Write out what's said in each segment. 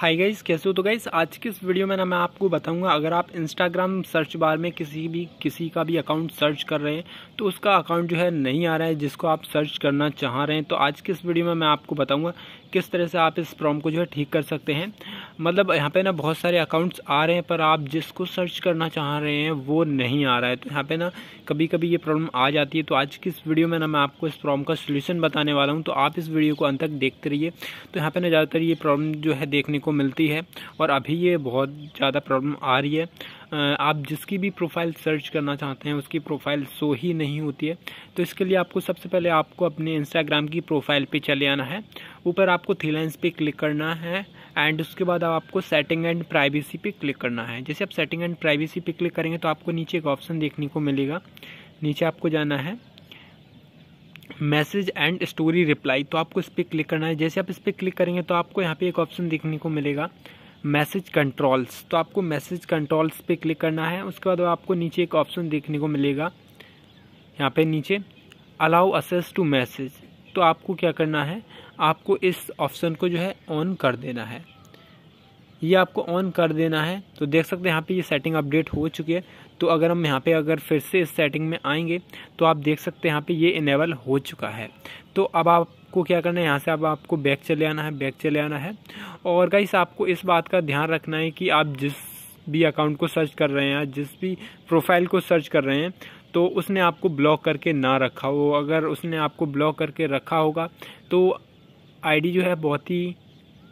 hi guys कैसे हो तो गाइस आज की इस वीडियो में ना मैं आपको बताऊंगा अगर आप इंस्टाग्राम सर्च बार में किसी भी किसी का भी अकाउंट सर्च कर रहे हैं तो उसका अकाउंट जो है नहीं आ रहा है जिसको आप सर्च करना चाह रहे हैं तो आज की इस वीडियो में मैं आपको बताऊंगा किस तरह से आप इस प्रॉम को जो है ठीक कर सकते हैं मतलब यहाँ पे ना बहुत सारे अकाउंट्स आ रहे हैं पर आप जिसको सर्च करना चाह रहे हैं वो नहीं आ रहा है तो यहाँ पे ना कभी कभी ये प्रॉब्लम आ जाती है तो आज की इस वीडियो में ना मैं आपको इस प्रॉब्लम का सोल्यूशन बताने वाला हूँ तो आप इस वीडियो को अंत तक देखते रहिए तो यहाँ पे ना ज़्यादातर ये प्रॉब्लम जो है देखने को को मिलती है और अभी ये बहुत ज़्यादा प्रॉब्लम आ रही है आप जिसकी भी प्रोफाइल सर्च करना चाहते हैं उसकी प्रोफाइल शो ही नहीं होती है तो इसके लिए आपको सबसे पहले आपको अपने इंस्टाग्राम की प्रोफाइल पे चले आना है ऊपर आपको थ्री पे क्लिक करना है एंड उसके बाद अब आपको सेटिंग एंड प्राइवेसी पे क्लिक करना है जैसे आप सेटिंग एंड प्राइवेसी पे क्लिक करेंगे तो आपको नीचे एक ऑप्शन देखने को मिलेगा नीचे आपको जाना है मैसेज एंड स्टोरी रिप्लाई तो आपको इस पर क्लिक करना है जैसे आप इस पर क्लिक करेंगे तो आपको यहाँ पे एक ऑप्शन देखने को मिलेगा मैसेज कंट्रोल्स तो आपको मैसेज कंट्रोल्स पे क्लिक करना है उसके बाद आपको नीचे एक ऑप्शन देखने को मिलेगा यहाँ पे नीचे अलाउ असेस टू मैसेज तो आपको क्या करना है आपको इस ऑप्शन को जो है ऑन कर देना है ये आपको ऑन कर देना है तो देख सकते हैं यहाँ पे ये सेटिंग अपडेट हो चुकी है तो अगर हम यहाँ पे अगर फिर से इस सेटिंग में आएंगे तो आप देख सकते हैं यहाँ पे ये इनेबल हो चुका है तो अब आपको क्या करना है यहाँ से अब आपको बैक चले आना है बैक चले आना है और गाइस आपको इस बात का ध्यान रखना है कि आप जिस भी अकाउंट को सर्च कर रहे हैं जिस भी प्रोफाइल को सर्च कर रहे हैं तो उसने आपको ब्लॉक करके ना रखा हो अगर उसने आपको ब्लॉक करके रखा होगा तो आईडी जो है बहुत ही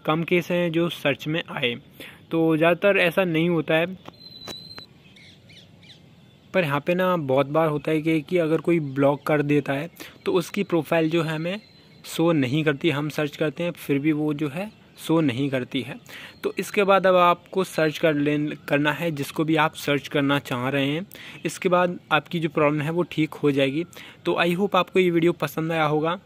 कम केस हैं जो सर्च में आए तो ज़्यादातर ऐसा नहीं होता है पर यहाँ पे ना बहुत बार होता है कि, कि अगर कोई ब्लॉक कर देता है तो उसकी प्रोफाइल जो है हमें शो नहीं करती हम सर्च करते हैं फिर भी वो जो है शो नहीं करती है तो इसके बाद अब आपको सर्च कर ले करना है जिसको भी आप सर्च करना चाह रहे हैं इसके बाद आपकी जो प्रॉब्लम है वो ठीक हो जाएगी तो आई होप आपको ये वीडियो पसंद आया होगा